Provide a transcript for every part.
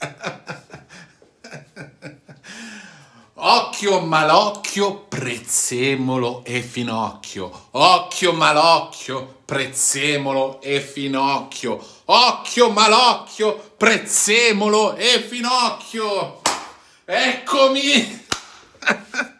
Occhio malocchio, prezzemolo e finocchio. Occhio malocchio, prezzemolo e finocchio. Occhio malocchio, prezzemolo e finocchio. Eccomi!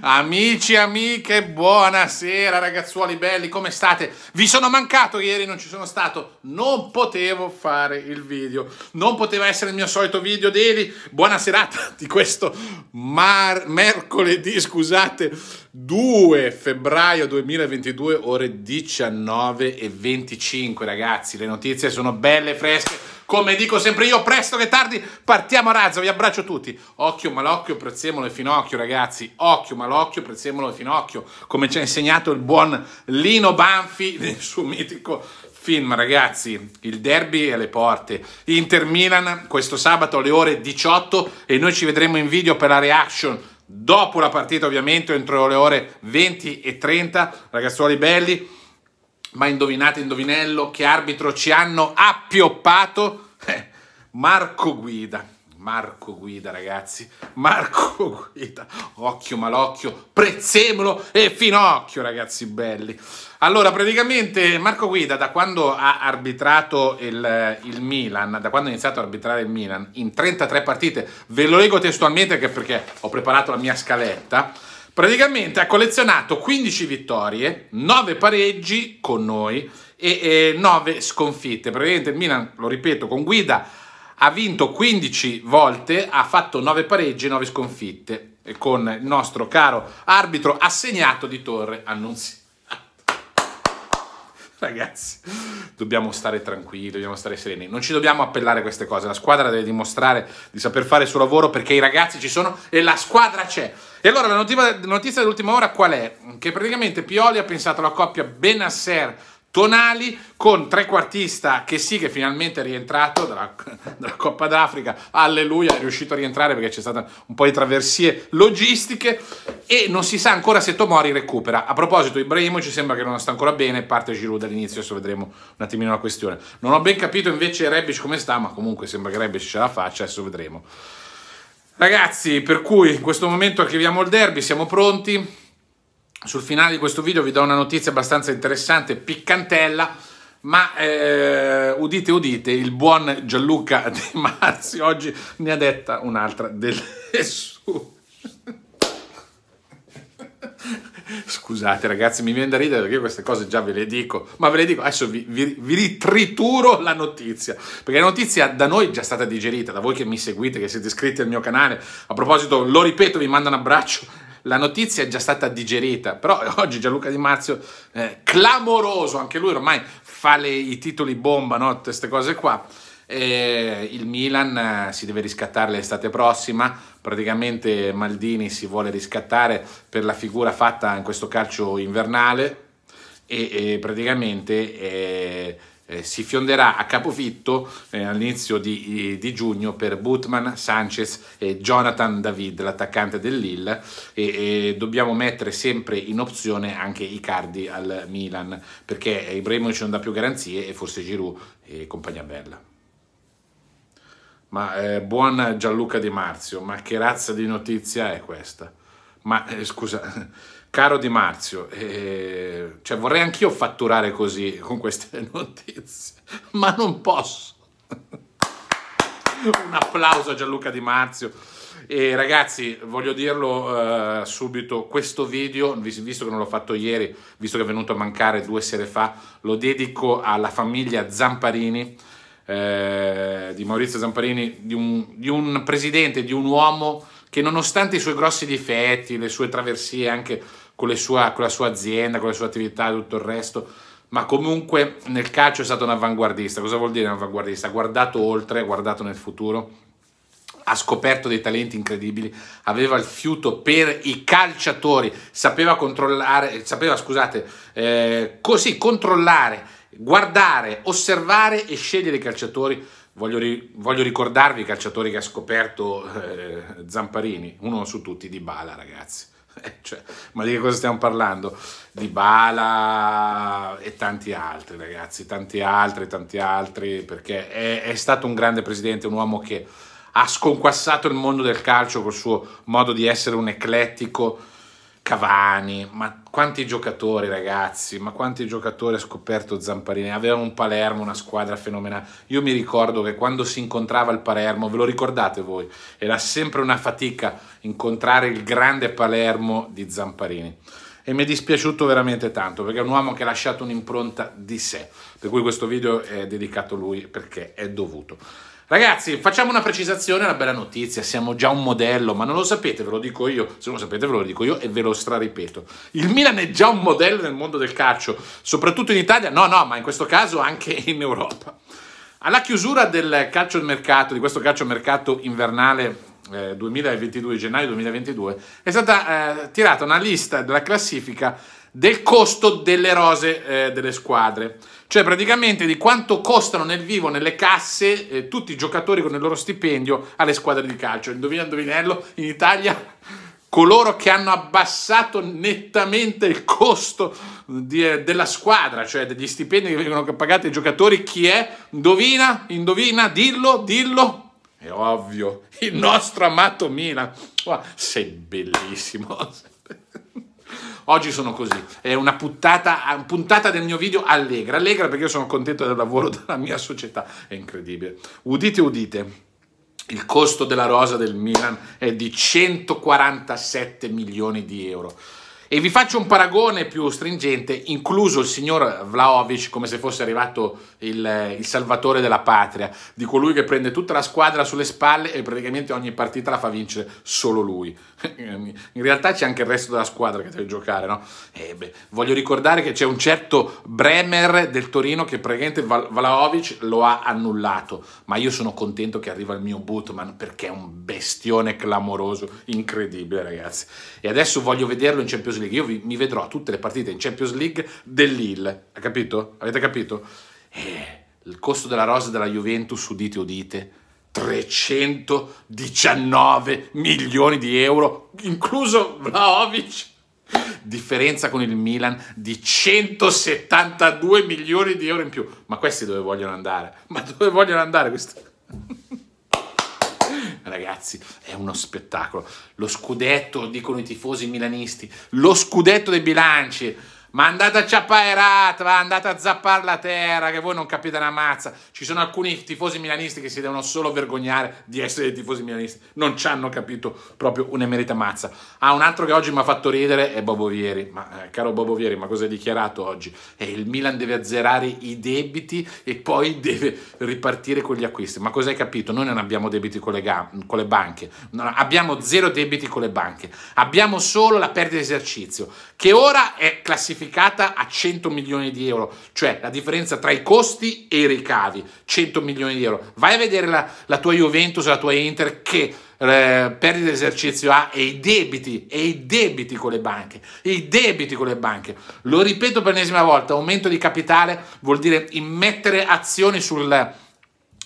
Amici, amiche, buonasera ragazzuoli belli, come state? Vi sono mancato ieri, non ci sono stato, non potevo fare il video, non poteva essere il mio solito video daily, buona serata di questo mercoledì, scusate, 2 febbraio 2022, ore 19 e 25 ragazzi, le notizie sono belle, fresche, come dico sempre io, presto che tardi, partiamo a razzo, vi abbraccio tutti. Occhio malocchio, prezzemolo e finocchio, ragazzi. Occhio malocchio, prezzemolo e finocchio, come ci ha insegnato il buon Lino Banfi nel suo mitico film, ragazzi. Il derby è alle porte. Inter Milan questo sabato alle ore 18 e noi ci vedremo in video per la reaction dopo la partita ovviamente entro le ore 20 e 30 ragazzuoli belli ma indovinate, indovinello, che arbitro ci hanno appioppato? Eh, Marco Guida. Marco Guida, ragazzi. Marco Guida. Occhio malocchio, prezzemolo e finocchio, ragazzi belli. Allora, praticamente Marco Guida, da quando ha arbitrato il, il Milan, da quando ha iniziato a arbitrare il Milan, in 33 partite, ve lo leggo testualmente perché ho preparato la mia scaletta, Praticamente ha collezionato 15 vittorie, 9 pareggi con noi e, e 9 sconfitte. Praticamente il Milan, lo ripeto, con guida ha vinto 15 volte, ha fatto 9 pareggi e 9 sconfitte e con il nostro caro arbitro assegnato di Torre Annunzi. Ragazzi, dobbiamo stare tranquilli, dobbiamo stare sereni, non ci dobbiamo appellare a queste cose, la squadra deve dimostrare di saper fare il suo lavoro perché i ragazzi ci sono e la squadra c'è. E allora la notizia, notizia dell'ultima ora qual è? Che praticamente Pioli ha pensato alla coppia Benasser Tonali con trequartista che sì che finalmente è rientrato dalla, dalla Coppa d'Africa, alleluia, è riuscito a rientrare perché c'è stato un po' di traversie logistiche e non si sa ancora se Tomori recupera. A proposito, Ibrahimo ci sembra che non sta ancora bene, parte Giroud dall'inizio, adesso vedremo un attimino la questione. Non ho ben capito invece Rebic come sta, ma comunque sembra che Rebic ce la faccia, adesso vedremo. Ragazzi, per cui in questo momento archiviamo il derby, siamo pronti. Sul finale di questo video vi do una notizia abbastanza interessante, piccantella, ma eh, udite, udite, il buon Gianluca De Marzi oggi ne ha detta un'altra delle sue. Scusate ragazzi, mi viene da ridere perché io queste cose già ve le dico, ma ve le dico, adesso vi, vi, vi ritrituro la notizia, perché la notizia da noi è già stata digerita, da voi che mi seguite, che siete iscritti al mio canale. A proposito, lo ripeto, vi mando un abbraccio, la notizia è già stata digerita, però oggi Gianluca Di Marzio, eh, clamoroso, anche lui ormai fa le, i titoli bomba, no? queste cose qua. E il Milan eh, si deve riscattare l'estate prossima, praticamente Maldini si vuole riscattare per la figura fatta in questo calcio invernale e, e praticamente... Eh, eh si fionderà a capofitto eh, all'inizio di, eh, di, giugno per Butman, Sanchez e Jonathan David, l'attaccante del Lille, e, e, dobbiamo mettere sempre in opzione anche i cardi al Milan, perché Ibrahimovic non dà più garanzie e forse Giroud e compagnia bella. Ma eh, buon Gianluca Di Marzio, ma che razza di notizia è questa? Ma eh, scusa, caro Di Marzio, eh, cioè vorrei anch'io fatturare così con queste notizie, ma non posso. Un applauso a Gianluca Di Marzio. E ragazzi, voglio dirlo eh, subito, questo video, visto che non l'ho fatto ieri, visto che è venuto a mancare due sere fa, lo dedico alla famiglia Zamparini, eh, di Maurizio Zamparini, di un, di un presidente, di un uomo che nonostante i suoi grossi difetti, le sue traversie anche con, sua, con, la sua azienda, con le sue attività e tutto il resto, ma comunque nel calcio è stato un avanguardista. Cosa vuol dire un avanguardista? Ha guardato oltre, ha guardato nel futuro ha scoperto dei talenti incredibili, aveva il fiuto per i calciatori, sapeva controllare, sapeva, scusate, eh, così controllare, guardare, osservare e scegliere i calciatori. Voglio, ri, voglio ricordarvi i calciatori che ha scoperto eh, Zamparini, uno su tutti di Bala, ragazzi. Eh, cioè, ma di che cosa stiamo parlando? Di Bala e tanti altri, ragazzi, tanti altri, tanti altri, perché è, è stato un grande presidente, un uomo che ha sconquassato il mondo del calcio col suo modo di essere un eclettico Cavani, ma quanti giocatori ragazzi, ma quanti giocatori ha scoperto Zamparini, aveva un Palermo, una squadra fenomenale, io mi ricordo che quando si incontrava il Palermo, ve lo ricordate voi, era sempre una fatica incontrare il grande Palermo di Zamparini e mi è dispiaciuto veramente tanto perché è un uomo che ha lasciato un'impronta di sé, per cui questo video è dedicato a lui perché è dovuto. Ragazzi, facciamo una precisazione, una bella notizia, siamo già un modello, ma non lo sapete, ve lo dico io, se non lo sapete ve lo dico io e ve lo straripeto. Il Milan è già un modello nel mondo del calcio, soprattutto in Italia, no no, ma in questo caso anche in Europa. Alla chiusura del calcio al mercato, di questo calcio al mercato invernale eh, 2022, gennaio 2022, è stata eh, tirata una lista della classifica del costo delle rose eh, delle squadre, cioè praticamente di quanto costano nel vivo, nelle casse, eh, tutti i giocatori con il loro stipendio alle squadre di calcio. Indovina, indovinello, in Italia coloro che hanno abbassato nettamente il costo di, eh, della squadra, cioè degli stipendi che vengono pagati ai giocatori, chi è? Indovina, indovina, dillo, dillo. È ovvio, il nostro amato Milan. Sei bellissimo. Oggi sono così, è una puntata, una puntata del mio video allegra, allegra perché io sono contento del lavoro della mia società, è incredibile. Udite, udite. Il costo della rosa del Milan è di 147 milioni di euro. E vi faccio un paragone più stringente, incluso il signor Vlaovic come se fosse arrivato il, il salvatore della patria, di colui che prende tutta la squadra sulle spalle e praticamente ogni partita la fa vincere solo lui. In realtà c'è anche il resto della squadra che deve giocare, no? Eh beh, voglio ricordare che c'è un certo Bremer del Torino che praticamente Vlaovic lo ha annullato, ma io sono contento che arriva il mio Bootman perché è un bestione clamoroso, incredibile ragazzi. E adesso voglio vederlo in Champions League, io vi, mi vedrò tutte le partite in Champions League dell'Ill, ha capito? Avete capito? Eh, il costo della rosa della Juventus, udite udite, 319 milioni di euro, incluso Vlaovic. Differenza con il Milan di 172 milioni di euro in più. Ma questi dove vogliono andare? Ma dove vogliono andare questi? ragazzi, è uno spettacolo. Lo scudetto, dicono i tifosi milanisti, lo scudetto dei bilanci. Ma andate a ciappare Rat, va, andate a zappare la terra, che voi non capite una mazza. Ci sono alcuni tifosi milanisti che si devono solo vergognare di essere dei tifosi milanisti. Non ci hanno capito proprio un'emerita mazza. Ah, un altro che oggi mi ha fatto ridere è Bobo Vieri. Ma eh, caro Bobo Vieri, ma cosa hai dichiarato oggi? Eh, il Milan deve azzerare i debiti e poi deve ripartire con gli acquisti. Ma cosa hai capito? Noi non abbiamo debiti con le, con le banche. Non, abbiamo zero debiti con le banche. Abbiamo solo la perdita di esercizio, che ora è classificata quantificata a 100 milioni di euro, cioè la differenza tra i costi e i ricavi, 100 milioni di euro. Vai a vedere la, la tua Juventus, la tua Inter che eh, perdita d'esercizio ha e i debiti, e i debiti con le banche, i debiti con le banche. Lo ripeto per l'ennesima volta, aumento di capitale vuol dire immettere azioni sul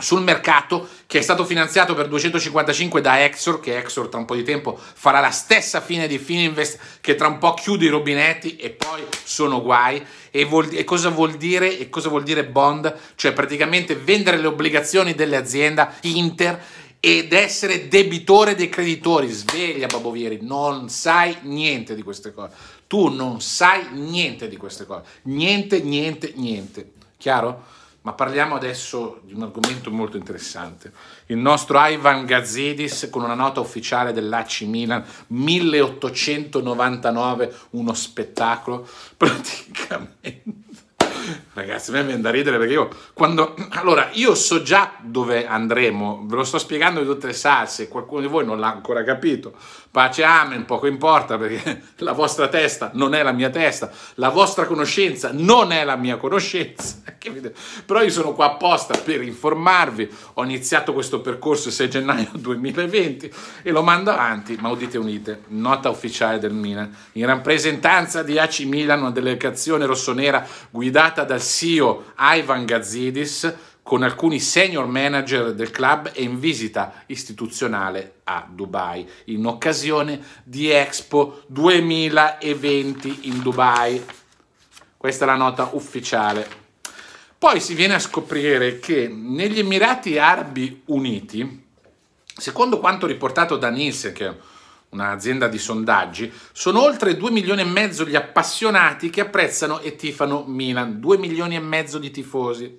sul mercato che è stato finanziato per 255 da Exor, che Exor tra un po' di tempo farà la stessa fine di Fininvest che tra un po' chiude i rubinetti e poi sono guai. E, vuol, e, cosa vuol dire, e cosa vuol dire bond? Cioè praticamente vendere le obbligazioni dell'azienda Inter ed essere debitore dei creditori. Sveglia Babovieri, non sai niente di queste cose. Tu non sai niente di queste cose. Niente, niente, niente. Chiaro? Ma parliamo adesso di un argomento molto interessante. Il nostro Ivan Gazidis con una nota ufficiale dell'AC Milan 1899, uno spettacolo praticamente Ragazzi, a me viene da ridere perché io quando... Allora, io so già dove andremo, ve lo sto spiegando di tutte le salse, qualcuno di voi non l'ha ancora capito. Pace, amen, poco importa perché la vostra testa non è la mia testa, la vostra conoscenza non è la mia conoscenza. Però io sono qua apposta per informarvi, ho iniziato questo percorso il 6 gennaio 2020 e lo mando avanti, ma udite unite, nota ufficiale del Milan, in rappresentanza di AC Milan, una delegazione rossonera guidata dal CEO Ivan Gazidis con alcuni senior manager del club e in visita istituzionale a Dubai in occasione di Expo 2020 in Dubai. Questa è la nota ufficiale. Poi si viene a scoprire che negli Emirati Arabi Uniti, secondo quanto riportato da Nielsen, che è un'azienda di sondaggi, sono oltre 2 milioni e mezzo gli appassionati che apprezzano e tifano Milan, 2 milioni e mezzo di tifosi.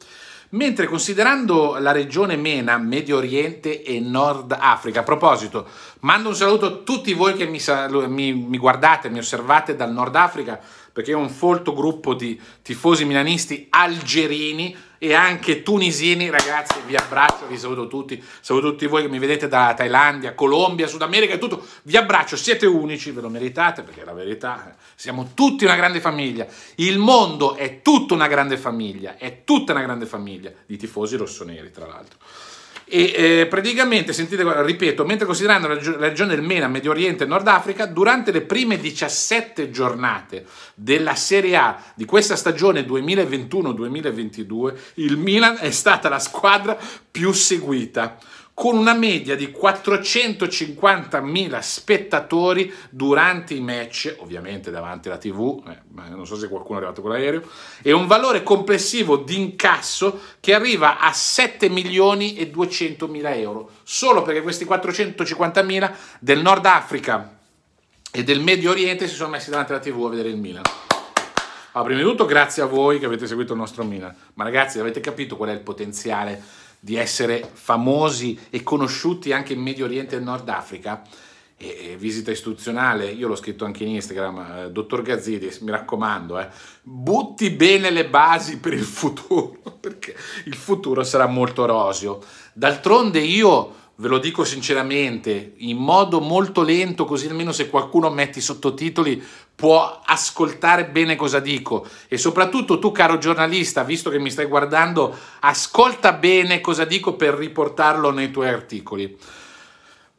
Mentre considerando la regione MENA, Medio Oriente e Nord Africa, a proposito, mando un saluto a tutti voi che mi, mi, mi guardate, mi osservate dal Nord Africa, perché ho un folto gruppo di tifosi milanisti algerini e anche tunisini. Ragazzi, vi abbraccio, vi saluto tutti. Saluto tutti voi che mi vedete da Thailandia, Colombia, Sud America e tutto. Vi abbraccio, siete unici, ve lo meritate perché è la verità. Eh. Siamo tutti una grande famiglia. Il mondo è tutta una grande famiglia, è tutta una grande famiglia di tifosi rossoneri, tra l'altro. E eh, praticamente, sentite, ripeto, mentre considerando la, regione del MENA, Medio Oriente e Nord Africa, durante le prime 17 giornate della Serie A di questa stagione 2021-2022, il Milan è stata la squadra più seguita con una media di 450.000 spettatori durante i match, ovviamente davanti alla tv, eh, eh, non so se qualcuno è arrivato con l'aereo, e un valore complessivo di incasso che arriva a 7 milioni e 200 mila euro, solo perché questi 450.000 del Nord Africa e del Medio Oriente si sono messi davanti alla tv a vedere il Milan. Allora, prima di tutto grazie a voi che avete seguito il nostro Milan, ma ragazzi avete capito qual è il potenziale di essere famosi e conosciuti anche in Medio Oriente e Nord Africa, e visita istituzionale, io l'ho scritto anche in Instagram, eh, dottor Gazzidis, mi raccomando, eh, butti bene le basi per il futuro, perché il futuro sarà molto roseo. D'altronde io ve lo dico sinceramente, in modo molto lento, così almeno se qualcuno mette i sottotitoli può ascoltare bene cosa dico. E soprattutto tu, caro giornalista, visto che mi stai guardando, ascolta bene cosa dico per riportarlo nei tuoi articoli.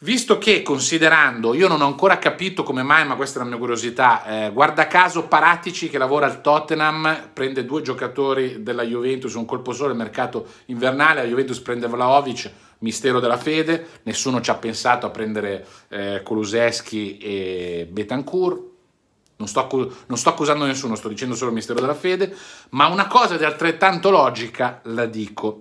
Visto che, considerando, io non ho ancora capito come mai, ma questa è la mia curiosità, eh, guarda caso Paratici che lavora al Tottenham prende due giocatori della Juventus, un colpo solo, il mercato invernale, la Juventus prende Vlaovic, mistero della fede, nessuno ci ha pensato a prendere eh, Coluseschi e Betancourt, non sto, non sto, accusando nessuno, sto dicendo solo il mistero della fede, ma una cosa di altrettanto logica la dico.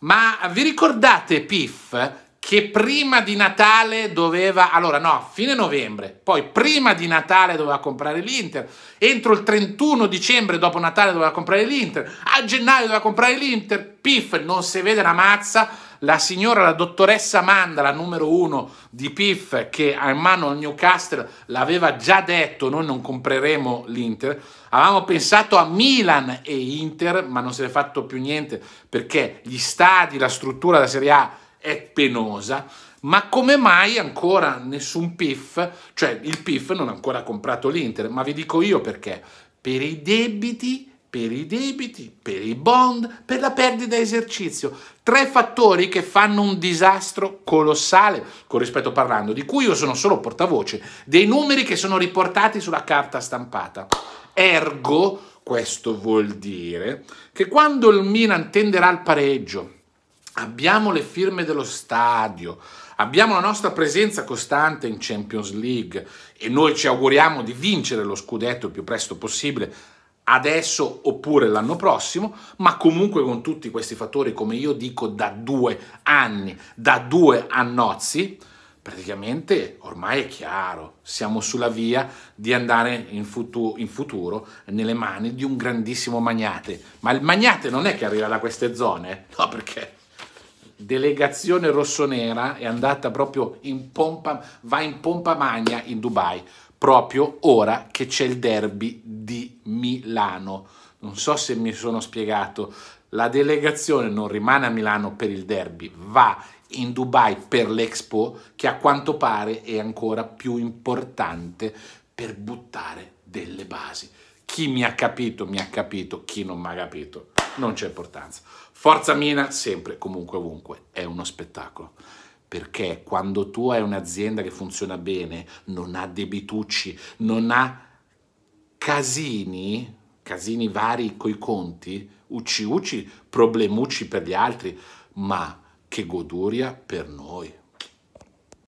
Ma vi ricordate Piff che prima di Natale doveva, allora no, fine novembre, poi prima di Natale doveva comprare l'Inter, entro il 31 dicembre dopo Natale doveva comprare l'Inter, a gennaio doveva comprare l'Inter, Piff non si vede la mazza, la signora, la dottoressa Manda, la numero uno di PIF, che ha in mano al Newcastle, l'aveva già detto, noi non compreremo l'Inter. Avevamo pensato a Milan e Inter, ma non se ne è fatto più niente perché gli stadi, la struttura della Serie A è penosa. Ma come mai ancora nessun PIF, cioè il PIF non ha ancora comprato l'Inter? Ma vi dico io perché, per i debiti per i debiti, per i bond, per la perdita esercizio. Tre fattori che fanno un disastro colossale, con rispetto parlando, di cui io sono solo portavoce, dei numeri che sono riportati sulla carta stampata. Ergo, questo vuol dire che quando il Milan tenderà al pareggio, abbiamo le firme dello stadio, abbiamo la nostra presenza costante in Champions League e noi ci auguriamo di vincere lo scudetto il più presto possibile, adesso oppure l'anno prossimo, ma comunque con tutti questi fattori, come io dico, da due anni, da due annozzi, praticamente ormai è chiaro, siamo sulla via di andare in, futu in, futuro nelle mani di un grandissimo magnate. Ma il magnate non è che arriva da queste zone, eh? no perché delegazione rossonera è andata proprio in pompa, va in pompa magna in Dubai proprio ora che c'è il derby di Milano. Non so se mi sono spiegato, la delegazione non rimane a Milano per il derby, va in Dubai per l'Expo che a quanto pare è ancora più importante per buttare delle basi. Chi mi ha capito, mi ha capito, chi non mi ha capito, non c'è importanza. Forza Mina, sempre, comunque, ovunque, è uno spettacolo. Perché quando tu hai un'azienda che funziona bene, non ha debitucci, non ha casini, casini vari coi conti, ucci ucci, problemucci per gli altri, ma che goduria per noi.